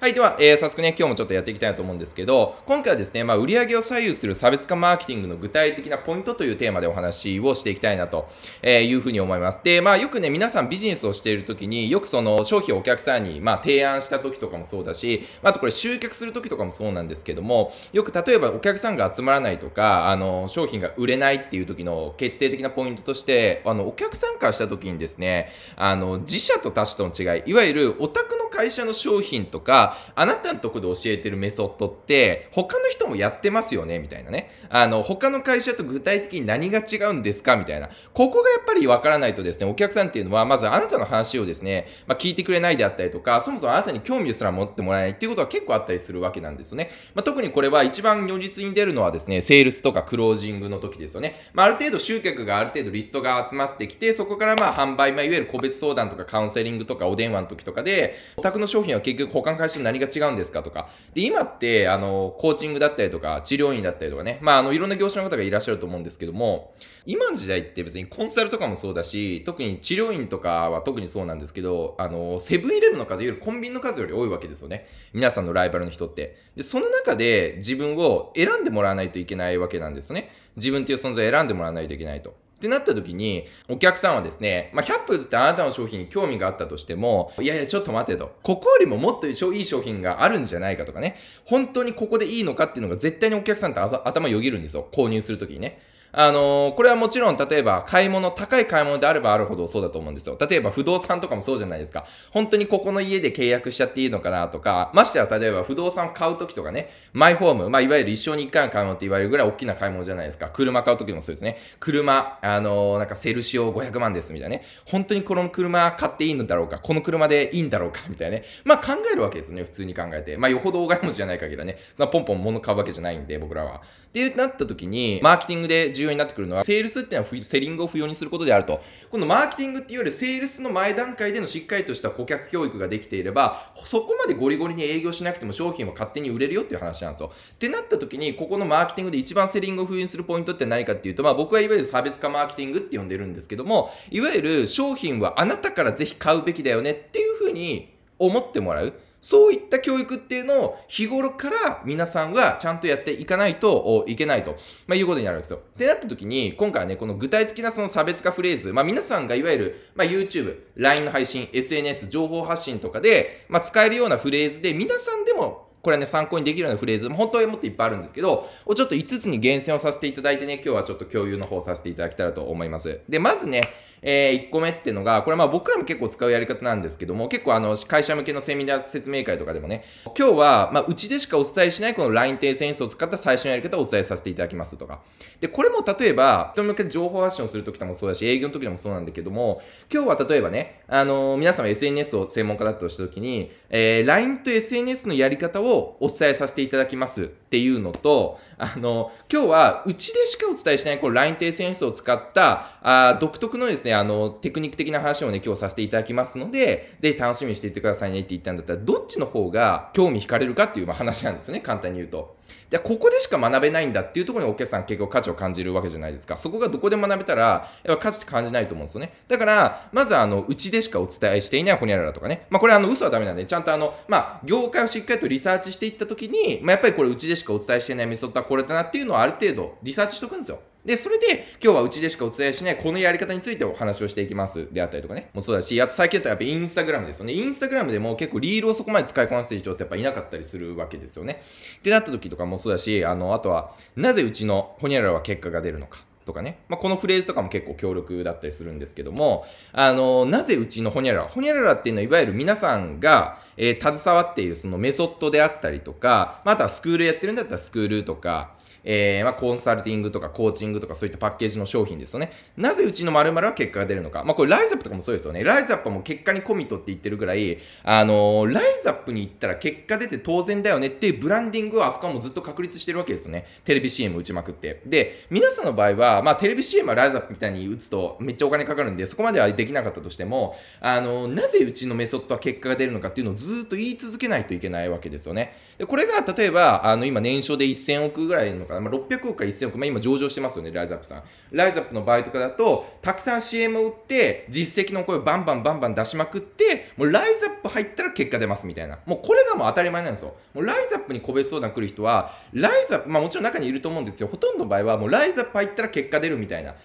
はい、では、えー、早速ね、今日もちょっとやっていきたいなと思うんですけど、今回はですね、まあ、売上を左右する差別化マーケティングの具体的なポイントというテーマでお話をしていきたいなというふうに思います。で、まあ、よくね、皆さんビジネスをしているときに、よくその商品をお客さんに、まあ、提案したときとかもそうだし、あとこれ集客するときとかもそうなんですけども、よく例えばお客さんが集まらないとか、あの、商品が売れないっていう時の決定的なポイントとして、あの、お客さんからしたときにですね、あの、自社と他社との違い、いわゆるオタクの会社の商品とか、あなたのとこで教えてるメソッドって、他の人もやってますよねみたいなね。あの、他の会社と具体的に何が違うんですかみたいな。ここがやっぱりわからないとですね、お客さんっていうのは、まずあなたの話をですね、まあ、聞いてくれないであったりとか、そもそもあなたに興味すら持ってもらえないっていうことは結構あったりするわけなんですよね。まあ、特にこれは一番如実に出るのはですね、セールスとかクロージングの時ですよね。まあ、ある程度集客がある程度リストが集まってきて、そこからまあ販売、まあ、いわゆる個別相談とかカウンセリングとかお電話の時とかで、お宅の商品は結局他の会社と何が違うんですかとか。で、今って、あの、コーチングだったりとか、治療院だったりとかね、まあ、あの、いろんな業種の方がいらっしゃると思うんですけども、今の時代って別にコンサルとかもそうだし、特に治療院とかは特にそうなんですけど、あの、セブンイレブンの数、いわゆるコンビニの数より多いわけですよね。皆さんのライバルの人って。で、その中で自分を選んでもらわないといけないわけなんですね。自分っていう存在を選んでもらわないといけないと。ってなった時に、お客さんはですね、まあ、百歩0ってあなたの商品に興味があったとしても、いやいや、ちょっと待てと。ここよりももっといい商品があるんじゃないかとかね、本当にここでいいのかっていうのが絶対にお客さんって頭よぎるんですよ。購入するときにね。あのー、これはもちろん、例えば、買い物、高い買い物であればあるほどそうだと思うんですよ。例えば、不動産とかもそうじゃないですか。本当にここの家で契約しちゃっていいのかなとか、ましては、例えば、不動産買うときとかね、マイホーム、まあ、いわゆる一生に一回の買い物って言われるぐらい大きな買い物じゃないですか。車買うときもそうですね。車、あのー、なんか、セルシオ500万ですみたいなね。本当にこの車買っていいのだろうか、この車でいいんだろうか、みたいなね。まあ、考えるわけですよね、普通に考えて。まあ、よほど大金持ちじゃない限りはね、そんなポンポン物買うわけじゃないんで、僕らは。ってなったときに、マーケティングで重要になってくるのは、セールスっていうのはセリングを不要にすることであると。このマーケティングっていうより、セールスの前段階でのしっかりとした顧客教育ができていれば、そこまでゴリゴリに営業しなくても商品は勝手に売れるよっていう話なんですよ。ってなった時に、ここのマーケティングで一番セリングを封印するポイントって何かっていうと、まあ僕はいわゆる差別化マーケティングって呼んでるんですけども、いわゆる商品はあなたからぜひ買うべきだよねっていうふうに思ってもらう。そういった教育っていうのを日頃から皆さんはちゃんとやっていかないといけないと、まあ、いうことになるんですよ。ってなった時に、今回はね、この具体的なその差別化フレーズ、まあ、皆さんがいわゆる、まあ、YouTube、LINE の配信、SNS、情報発信とかで、まあ、使えるようなフレーズで、皆さんでもこれね、参考にできるようなフレーズ、本当はもっといっぱいあるんですけど、をちょっと5つに厳選をさせていただいてね、今日はちょっと共有の方させていただけたらと思います。で、まずね、えー、1個目っていうのが、これまあ僕らも結構使うやり方なんですけども、結構あの、会社向けのセミナー説明会とかでもね、今日は、まあうちでしかお伝えしないこの LINE 訂正演を使った最初のやり方をお伝えさせていただきますとか。で、これも例えば、人向け情報発信をするときもそうだし、営業のときでもそうなんだけども、今日は例えばね、あのー、皆様 SNS を専門家だとしたときに、えー、LINE と SNS のやり方をお伝えさせていただきますっていうのと、あのー、今日はうちでしかお伝えしないこの LINE 訂正演を使った、あ独特のですね、ね、あの、テクニック的な話をね、今日させていただきますので、ぜひ楽しみにしていてくださいねって言ったんだったら、どっちの方が興味惹かれるかっていう話なんですよね、簡単に言うと。で、ここでしか学べないんだっていうところにお客さん結構価値を感じるわけじゃないですか。そこがどこで学べたら、やっぱ価値って感じないと思うんですよね。だから、まずあの、うちでしかお伝えしていないホニャララとかね。まあ、これあの、嘘はダメなんで、ちゃんとあの、まあ、業界をしっかりとリサーチしていったときに、まあ、やっぱりこれうちでしかお伝えしていないメソッドはこれだなっていうのをある程度リサーチしとくんですよ。で、それで今日はうちでしかお伝えしないこのやり方についてお話をしていきますであったりとかね。もうそうだし、あと最近だったらやっぱインスタグラムですよね。インスタグラムでも結構リールをそこまで使いこなせる人ってやっぱいなかったりするわけですよね。ってなった時とかもそうだし、あの、あとはなぜうちのホニャララは結果が出るのか。とかね。まあ、このフレーズとかも結構強力だったりするんですけども、あの、なぜうちのホニャララ、ホニャララっていうのはいわゆる皆さんが、えー、携わっているそのメソッドであったりとか、まあ、あとはスクールやってるんだったらスクールとか、えー、まあ、コンサルティングとかコーチングとかそういったパッケージの商品ですよね。なぜうちの〇〇は結果が出るのか。まあ、これライズアップとかもそうですよね。ライズアップも結果にコミットって言ってるぐらい、あのー、ライズアップに行ったら結果出て当然だよねっていうブランディングをあそこはもうずっと確立してるわけですよね。テレビ CM 打ちまくって。で、皆さんの場合は、まあ、テレビ CM はライズアップみたいに打つとめっちゃお金かかるんで、そこまではできなかったとしても、あのー、なぜうちのメソッドは結果が出るのかっていうのをずっと言い続けないといけないわけですよね。で、これが例えば、あの、今年商で1000億ぐらいのかまあ、600億から1000億、まあ、今上場してますよね、ライズアップさん。ライズアップの場合とかだと、たくさん CM を売って、実績の声をバンバンバンバン出しまくって、もうライズアップ入ったら結果出ますみたいな。もうこれがもう当たり前なんですよ。もうライズアップに個別相談来る人は、ライズアップ、まあもちろん中にいると思うんですけど、ほとんどの場合はもうライズアップ入ったら結果出るみたいな。っ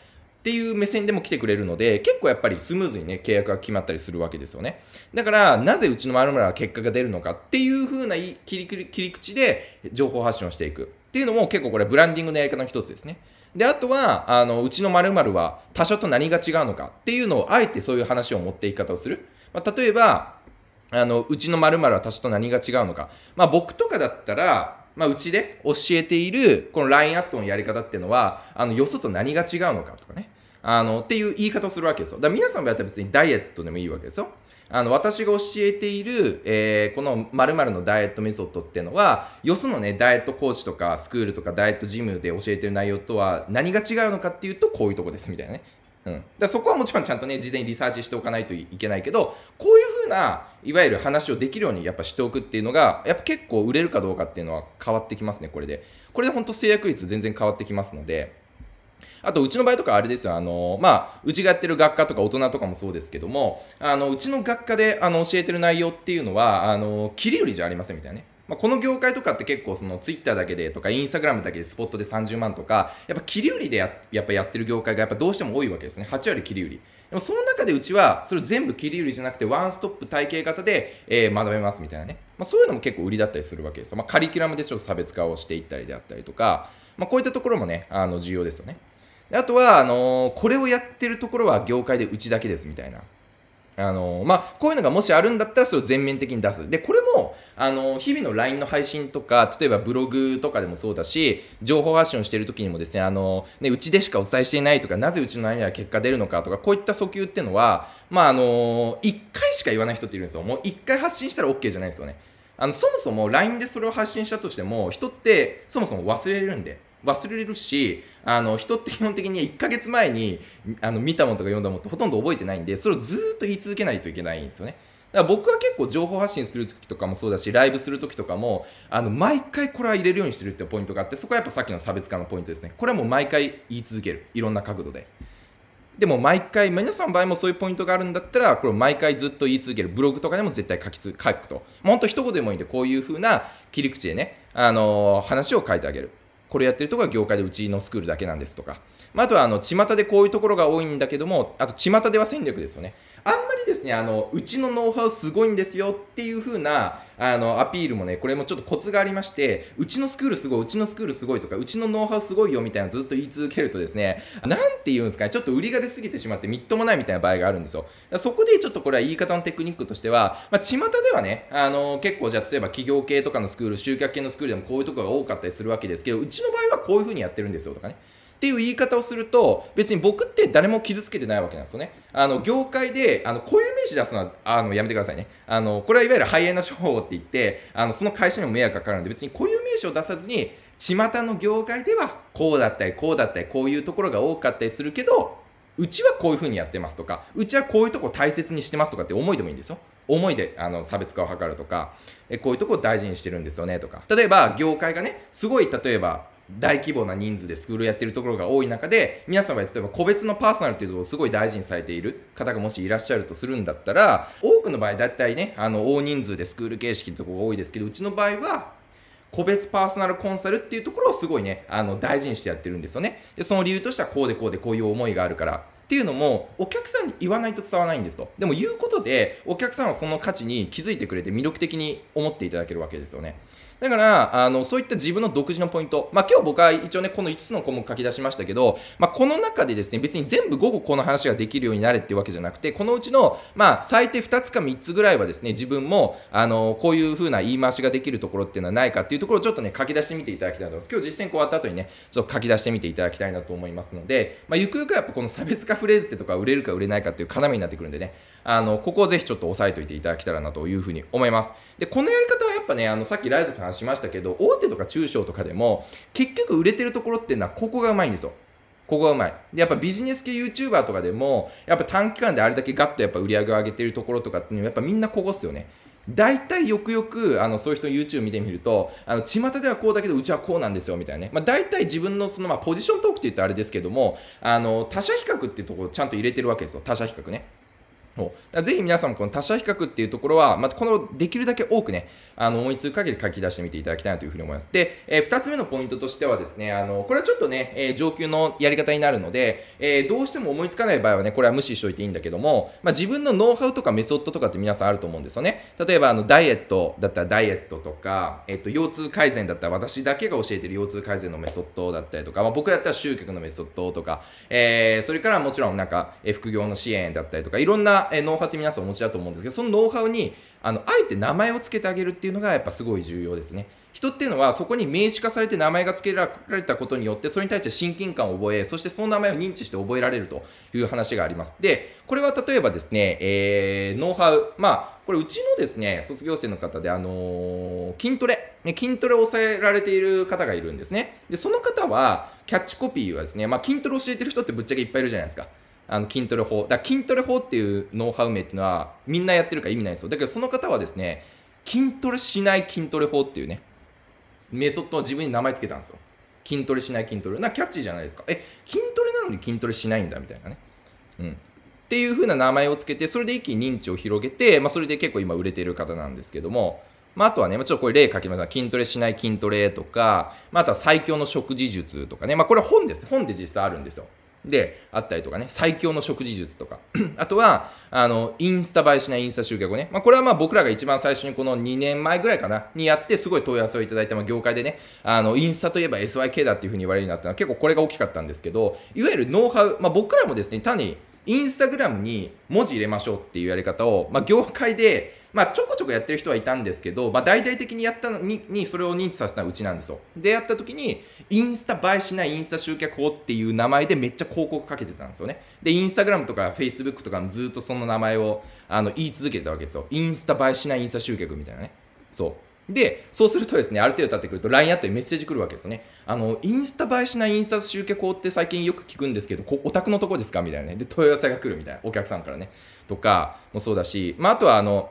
ていう目線でも来てくれるので、結構やっぱりスムーズにね、契約が決まったりするわけですよね。だから、なぜうちの丸〇は結果が出るのかっていう風な切り口で情報発信をしていく。っていうのも結構これブランディングのやり方の一つですね。で、あとは、あの、うちの〇〇は他社と何が違うのかっていうのを、あえてそういう話を持っていき方をする。まあ、例えば、あの、うちの〇〇は他社と何が違うのか。まあ、僕とかだったら、まあ、うちで教えている、この LINE アットのやり方っていうのは、あの、よそと何が違うのかとかね。あの、っていう言い方をするわけですよ。だから皆さんもやったら別にダイエットでもいいわけですよ。あの私が教えている、えー、この〇〇のダイエットメソッドっていうのは、よそのね、ダイエットコーチとかスクールとかダイエットジムで教えてる内容とは何が違うのかっていうと、こういうとこですみたいなね。うん、だそこはもちろんちゃんとね事前にリサーチしておかないといけないけどこういうふうないわゆる話をできるようにやっぱしておくっていうのがやっぱ結構売れるかどうかっていうのは変わってきますねこれでこれで本当制約率全然変わってきますのであと、うちの場合とかあれですよ、あの、まあ、うちがやってる学科とか大人とかもそうですけども、あの、うちの学科で、あの、教えてる内容っていうのは、あの、切り売りじゃありませんみたいなね。まあ、この業界とかって結構そのツイッターだけでとかインスタグラムだけでスポットで30万とかやっぱ切り売りでややっぱやってる業界がやっぱどうしても多いわけですね8割切り売りでもその中でうちはそれ全部切り売りじゃなくてワンストップ体系型で、えー、学べますみたいなね、まあ、そういうのも結構売りだったりするわけですよ、まあ、カリキュラムでちょっと差別化をしていったりであったりとか、まあ、こういったところもねあの重要ですよねあとは、あのこれをやってるところは業界でうちだけですみたいな。あのまあ、こういうのがもしあるんだったらそれを全面的に出す。で、これも、あの日々の LINE の配信とか、例えばブログとかでもそうだし、情報発信をしている時にもですね、あのね、うちでしかお伝えしていないとか、なぜうちの何ら結果出るのかとか、こういった訴求っていうのは、まあ、あの1回しか言わない人っているんですよ。もう1回発信したら OK じゃないですよね。あのそもそも LINE でそれを発信したとしても、人ってそもそも忘れるんで。忘れるし、あの、人って基本的に1ヶ月前に、あの、見たものとか読んだものってほとんど覚えてないんで、それをずっと言い続けないといけないんですよね。だから僕は結構情報発信する時とかもそうだし、ライブする時とかも、あの、毎回これは入れるようにしてるってポイントがあって、そこはやっぱさっきの差別化のポイントですね。これはもう毎回言い続ける。いろんな角度で。でも毎回、皆さんの場合もそういうポイントがあるんだったら、これを毎回ずっと言い続ける。ブログとかでも絶対書きつ書くと。もうほんと一言でもいいんで、こういう風な切り口でね、あのー、話を書いてあげる。これやってるところは業界でうちのスクールだけなんですとか、まあ、あとはあの巷でこういうところが多いんだけども、あと巷では戦略ですよね。ですね、あの、うちのノウハウすごいんですよっていう風な、あの、アピールもね、これもちょっとコツがありまして、うちのスクールすごい、うちのスクールすごいとか、うちのノウハウすごいよみたいなのずっと言い続けるとですね、なんて言うんですかね、ちょっと売りが出すぎてしまってみっともないみたいな場合があるんですよ。そこでちょっとこれは言い方のテクニックとしては、まあ、巷ではね、あの、結構じゃあ例えば企業系とかのスクール、集客系のスクールでもこういうとこが多かったりするわけですけど、うちの場合はこういう風にやってるんですよとかね。っていう言い方をすると別に僕って誰も傷つけてないわけなんですよね。あの業界であのこういう名詞出すのはあのやめてくださいねあの。これはいわゆる肺炎の処方って言ってあのその会社にも迷惑かかるので別にこういう名詞を出さずに巷の業界ではこうだったりこうだったりこういうところが多かったりするけどうちはこういうふうにやってますとかうちはこういうとこ大切にしてますとかって思いでもいいんですよ。思いであの差別化を図るとかえこういうとこを大事にしてるんですよねとか例えば業界がねすごい例えば大規模な人数でスクールやってるところが多い中で皆さんは例えば個別のパーソナルっていうところをすごい大事にされている方がもしいらっしゃるとするんだったら多くの場合だいたいねあの大人数でスクール形式のところが多いですけどうちの場合は個別パーソナルコンサルっていうところをすごいねあの大事にしてやってるんですよねでその理由としてはこうでこうでこういう思いがあるからっていうのもお客さんに言わないと伝わらないんですとでも言うことでお客さんはその価値に気づいてくれて魅力的に思っていただけるわけですよねだからあのそういった自分の独自のポイント、まあ、今日僕は一応ねこの5つの項目書き出しましたけど、まあ、この中でですね別に全部午後この話ができるようになれっていうわけじゃなくてこのうちの、まあ、最低2つか3つぐらいはですね自分もあのこういう風な言い回しができるところっていうのはないかっていうところをちょっとね書き出してみていただきたいと思います今日実践終わった後にねちょっと書き出してみていただきたいなと思いますので、まあ、ゆくゆくはやっぱこの差別化フレーズってとか売れるか売れないかっていう要になってくるんでねあのここをぜひちょっと押さえておいていただけたらなというふうに思いますでこのやり方はやっぱねあのさっきライズ話しましたけど、大手とか中小とかでも、結局売れてるところっていうのは、ここがうまいんですよ。ここがうまい。で、やっぱビジネス系 YouTuber とかでも、やっぱ短期間であれだけガッとやっぱ売り上げを上げてるところとかっていうのは、やっぱみんなここっすよね。大体よくよく、あの、そういう人の YouTube 見てみると、あの、巷ではこうだけど、うちはこうなんですよ、みたいなね。まあ、大体自分のその、まあ、ポジショントークって言ったらあれですけども、あの、他者比較っていうところをちゃんと入れてるわけですよ。他者比較ね。ぜひ皆さんもこの他者比較っていうところは、まあ、このできるだけ多くね、あの思いつく限り書き出してみていただきたいなというふうに思います。で、えー、つ目のポイントとしてはですね、あのこれはちょっとね、えー、上級のやり方になるので、えー、どうしても思いつかない場合はね、これは無視しといていいんだけども、まあ、自分のノウハウとかメソッドとかって皆さんあると思うんですよね。例えば、あのダイエットだったらダイエットとか、えっ、ー、と、腰痛改善だったら私だけが教えてる腰痛改善のメソッドだったりとか、まあ、僕だったら集客のメソッドとか、えー、それからもちろんなんか、え副業の支援だったりとか、いろんな、えノウハウって皆さんお持ちだと思うんですけど、そのノウハウにあのあえて名前を付けてあげるっていうのがやっぱすごい重要ですね。人っていうのはそこに名詞化されて名前が付けられたことによってそれに対して親近感を覚えそしてその名前を認知して覚えられるという話があります。でこれは例えばですね、えー、ノウハウまあこれうちのですね卒業生の方で、あのー、筋トレ筋トレを抑えられている方がいるんですね。でその方はキャッチコピーはですね、まあ、筋トレを教えてる人ってぶっちゃけいっぱいいるじゃないですか。あの筋トレ法だ筋トレ法っていうノウハウ名っていうのはみんなやってるから意味ないですよだけどその方はですね筋トレしない筋トレ法っていうねメソッドを自分に名前つけたんですよ筋トレしない筋トレなキャッチーじゃないですかえ筋トレなのに筋トレしないんだみたいなねうんっていう風な名前をつけてそれで一気に認知を広げて、まあ、それで結構今売れてる方なんですけどもまあ、あとはね、ちょっとこれ例書きました。筋トレしない筋トレとか、まあ、あとは最強の食事術とかね。まあ、これ本です。本で実際あるんですよ。で、あったりとかね、最強の食事術とか、あとは、あの、インスタ映えしないインスタ集客をね、まあ、これはまあ僕らが一番最初にこの2年前ぐらいかな、にやって、すごい問い合わせをいただいた、まあ、業界でね、あの、インスタといえば SYK だっていうふうに言われるようになったのは、結構これが大きかったんですけど、いわゆるノウハウ、まあ、僕らもですね、単に、インスタグラムに文字入れましょうっていうやり方を、まあ、業界で、まあ、ちょこちょこやってる人はいたんですけど、まあ、大々的にやったのに、にそれを認知させたのはうちなんですよ。で、やった時に、インスタ映えしないインスタ集客法っていう名前でめっちゃ広告かけてたんですよね。で、インスタグラムとかフェイスブックとかもずっとその名前をあの言い続けてたわけですよ。インスタ映えしないインスタ集客みたいなね。そう。で、そうするとですね、ある程度経ってくると LINE アットにメッセージ来るわけですよね。あの、インスタ映えしないインスタ集客法って最近よく聞くんですけど、こお宅のとこですかみたいなね。で、問い合わせが来るみたいな。お客さんからね。とかもそうだし、まあ、あとはあの、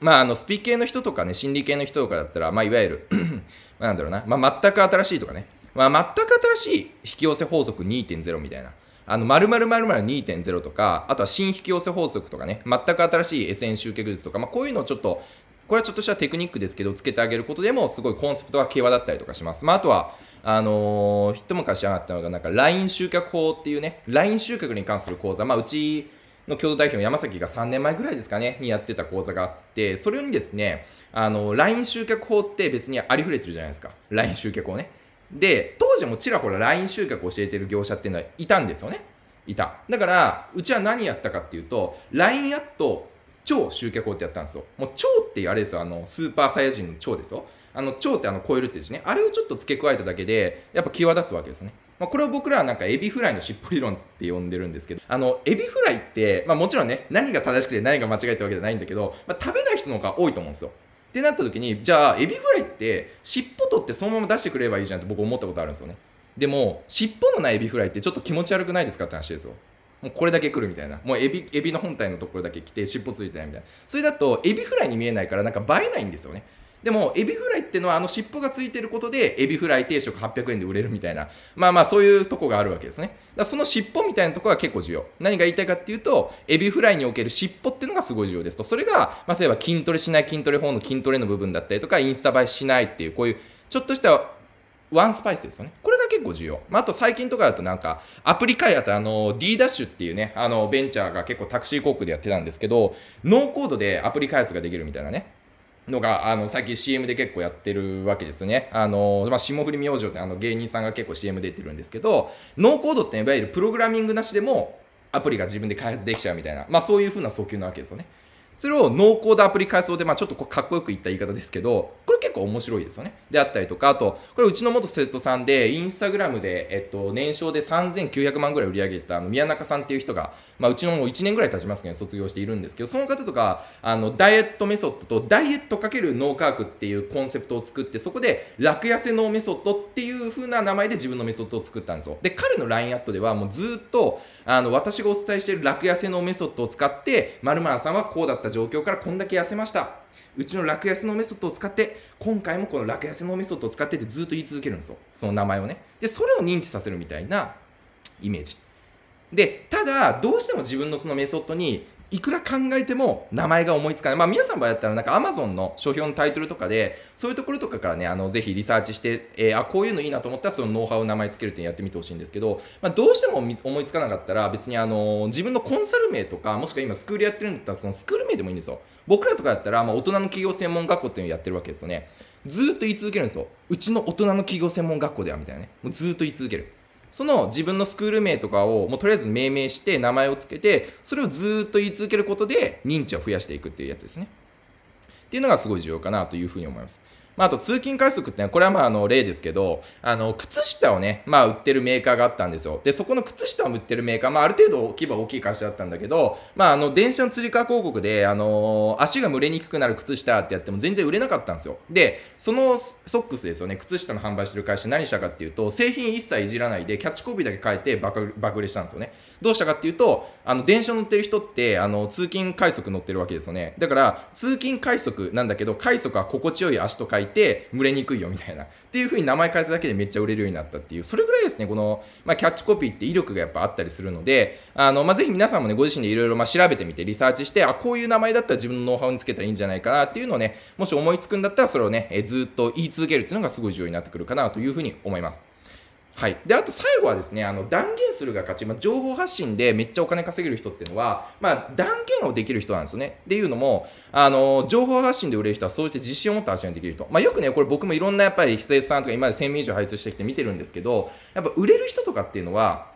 まあ、あのスピ系の人とかね、心理系の人とかだったら、まあ、いわゆる なんだろうな、まあ、全く新しいとかね、まあ、全く新しい引き寄せ法則2.0みたいな、あの、〇〇〇〇2.0とか、あとは新引き寄せ法則とかね、全く新しい SN 集客術とか、まあ、こういうのをちょっと、これはちょっとしたテクニックですけど、つけてあげることでも、すごいコンセプトが際立ったりとかします。まあ、あとは、あのー、一昔上がったのが、なんか、LINE 集客法っていうね、LINE 集客に関する講座、まあ、うち、の共同代表の山崎が3年前ぐらいですかね、にやってた講座があって、それにですね、あの、LINE 集客法って別にありふれてるじゃないですか。LINE 集客をね。で、当時もちらほら LINE 集客を教えてる業者っていうのはいたんですよね。いた。だから、うちは何やったかっていうと、LINE アット超集客法ってやったんですよ。もう超ってあれですよ、あの、スーパーサイヤ人の超ですよ。あの、超ってあの、超えるってですね。あれをちょっと付け加えただけで、やっぱ際立つわけですね。まあ、これを僕らはなんかエビフライのしっぽ理論って呼んでるんですけど、あの、エビフライって、まあもちろんね、何が正しくて何が間違えってわけじゃないんだけど、まあ、食べない人の方が多いと思うんですよ。ってなった時に、じゃあ、エビフライって、尻尾取ってそのまま出してくれればいいじゃんって僕思ったことあるんですよね。でも、尻尾のないエビフライってちょっと気持ち悪くないですかって話ですよ。もうこれだけ来るみたいな。もうエビ、エビの本体のところだけ来て、尻尾ついてないみたいな。それだと、エビフライに見えないから、なんか映えないんですよね。でも、エビフライっていうのは、あの尻尾がついてることで、エビフライ定食800円で売れるみたいな、まあまあ、そういうとこがあるわけですね。だその尻尾みたいなとこが結構重要。何が言いたいかっていうと、エビフライにおける尻尾っていうのがすごい重要ですと。それが、まあ、例えば筋トレしない筋トレ法の筋トレの部分だったりとか、インスタ映えしないっていう、こういう、ちょっとしたワンスパイスですよね。これが結構重要。まあ、あと最近とかだとなんか、アプリ開発、あの、D ダッシュっていうね、あの、ベンチャーが結構タクシー航空でやってたんですけど、ノーコードでアプリ開発ができるみたいなね。のが、あの、最近 CM で結構やってるわけですよね。あの、まあ、霜降り明星ってあの芸人さんが結構 CM 出てるんですけど、ノーコードっていわゆるプログラミングなしでも、アプリが自分で開発できちゃうみたいな、まあ、そういうふうな訴求なわけですよね。それを濃厚なアプリ開発法で、まあ、ちょっとこうかっこよく言った言い方ですけど、これ結構面白いですよね。であったりとか、あと、これうちの元生徒さんで、インスタグラムで、えっと、年商で3900万ぐらい売り上げてた、あの、宮中さんっていう人が、まあ、うちのもう1年ぐらい経ちますけど、卒業しているんですけど、その方とか、あの、ダイエットメソッドと、ダイエット×脳科学っていうコンセプトを作って、そこで、楽痩せ脳メソッドっていう風な名前で自分のメソッドを作ったんですよ。で、彼の LINE アットでは、もうずっと、あの、私がお伝えしている楽痩せ脳メソッドを使って、まるさんはこうだった状況からこんだけ痩せました。うちの楽痩せのメソッドを使って、今回もこの楽痩せのメソッドを使ってってずっと言い続けるんですよ。その名前をね。で、それを認知させるみたいなイメージ。で、ただ、どうしても自分のそのメソッドにいくら考えても名前が思いつかない。まあ皆さんの場合だったらなんか Amazon の書評のタイトルとかで、そういうところとかからね、あの、ぜひリサーチして、えー、あ、こういうのいいなと思ったらそのノウハウを名前つけるってやってみてほしいんですけど、まあどうしても思いつかなかったら別にあの、自分のコンサル名とか、もしくは今スクールやってるんだったらそのスクール名でもいいんですよ。僕らとかだったら、まあ大人の企業専門学校っていうのをやってるわけですよね。ずっと言い続けるんですよ。うちの大人の企業専門学校ではみたいなね。もうずっと言い続ける。その自分のスクール名とかをもうとりあえず命名して名前を付けてそれをずっと言い続けることで認知を増やしていくっていうやつですね。っていうのがすごい重要かなというふうに思います。まあ、あと通勤快速ってのは、これはまあ、あの、例ですけど、あの、靴下をね、まあ、売ってるメーカーがあったんですよ。で、そこの靴下を売ってるメーカー、まあ、ある程度規模大きい会社だったんだけど、まあ、あの、電車のつり革広告で、あの、足が蒸れにくくなる靴下ってやっても全然売れなかったんですよ。で、そのソックスですよね、靴下の販売してる会社何したかっていうと、製品一切いじらないで、キャッチコピーだけ変えて爆売れしたんですよね。どうしたかっていうと、あの、電車乗ってる人って、あの、通勤快速乗ってるわけですよね。だから、通勤快速なんだけど、快速は心地よい足と書いて、て蒸れにくいよみたいな。っていう風に名前変えただけでめっちゃ売れるようになったっていう、それぐらいですね、この、まあ、キャッチコピーって威力がやっぱあったりするので、あの、まあ、ぜひ皆さんもね、ご自身でいろいろ調べてみて、リサーチして、あ、こういう名前だったら自分のノウハウにつけたらいいんじゃないかなっていうのをね、もし思いつくんだったらそれをね、えずっと言い続けるっていうのがすごい重要になってくるかなという風に思います。はい。で、あと最後はですね、あの、断言するが勝ち。まあ、情報発信でめっちゃお金稼げる人っていうのは、まあ、断言をできる人なんですよね。っていうのも、あの、情報発信で売れる人はそうやって自信を持って発信できると。まあ、よくね、これ僕もいろんなやっぱり、久江さんとか今まで1000名以上配置してきて見てるんですけど、やっぱ売れる人とかっていうのは、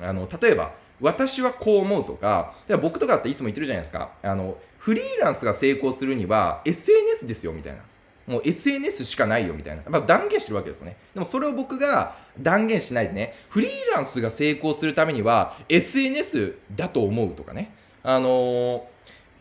あの、例えば、私はこう思うとか、で僕とかっていつも言ってるじゃないですか。あの、フリーランスが成功するには SNS ですよ、みたいな。もう SNS しかないよみたいな、まあ、断言してるわけですよね。でもそれを僕が断言しないでね、フリーランスが成功するためには SNS だと思うとかね、あのー、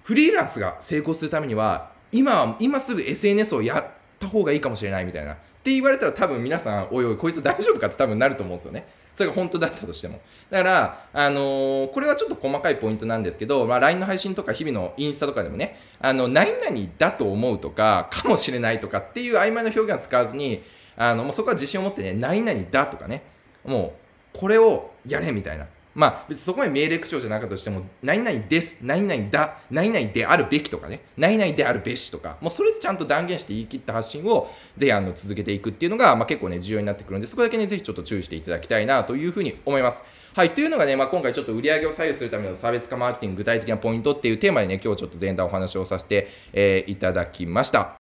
フリーランスが成功するためには今、今すぐ SNS をやった方がいいかもしれないみたいな、って言われたら多分皆さん、おいおい、こいつ大丈夫かって多分なると思うんですよね。それが本当だったとしても。だから、あのー、これはちょっと細かいポイントなんですけど、まあ、LINE の配信とか日々のインスタとかでもね、あの、何々だと思うとか、かもしれないとかっていう曖昧な表現は使わずに、あの、もうそこは自信を持ってね、何々だとかね、もう、これをやれみたいな。まあ別にそこまで命令口調じゃなかったとしても、何々です、何々だ、何々であるべきとかね、何々であるべしとか、もうそれでちゃんと断言して言い切った発信をぜひあの続けていくっていうのが、まあ、結構ね、重要になってくるんで、そこだけね、ぜひちょっと注意していただきたいなというふうに思います。はい。というのがね、まあ、今回ちょっと売り上げを左右するための差別化マーケティング具体的なポイントっていうテーマでね、今日ちょっと前段お話をさせて、えー、いただきました。